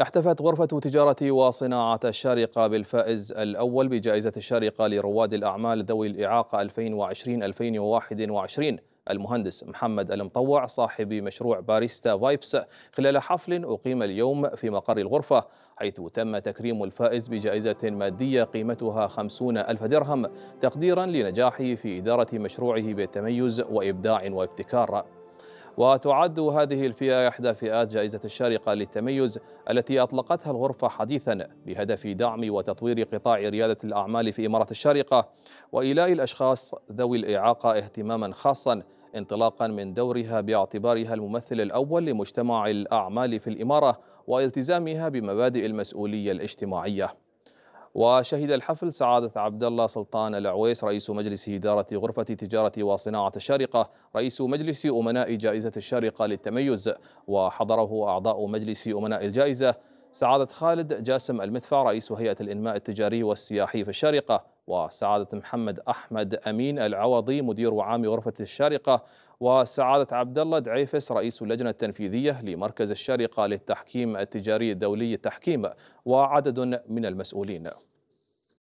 احتفت غرفة تجارة وصناعة الشارقة بالفائز الأول بجائزة الشارقة لرواد الأعمال ذوي الإعاقة 2020-2021 المهندس محمد المطوع صاحب مشروع باريستا فايبس خلال حفل أقيم اليوم في مقر الغرفة حيث تم تكريم الفائز بجائزة مادية قيمتها خمسون ألف درهم تقديرا لنجاحه في إدارة مشروعه بالتميز وإبداع وابتكار وتعد هذه الفئة إحدى فئات جائزة الشارقة للتميز التي أطلقتها الغرفة حديثا بهدف دعم وتطوير قطاع ريادة الأعمال في إمارة الشارقة وإيلاء الأشخاص ذوي الإعاقة اهتماما خاصا انطلاقا من دورها باعتبارها الممثل الأول لمجتمع الأعمال في الإمارة والتزامها بمبادئ المسؤولية الاجتماعية وشهد الحفل سعادة عبد الله سلطان العويس رئيس مجلس إدارة غرفة تجارة وصناعة الشارقة رئيس مجلس أمناء جائزة الشارقة للتميز وحضره أعضاء مجلس أمناء الجائزة سعادة خالد جاسم المدفع رئيس هيئة الإنماء التجاري والسياحي في الشارقة وسعادة محمد أحمد أمين العوضي مدير وعام غرفة الشارقة وسعادة عبد الله دعيفس رئيس اللجنة التنفيذية لمركز الشارقة للتحكيم التجاري الدولي التحكيم وعدد من المسؤولين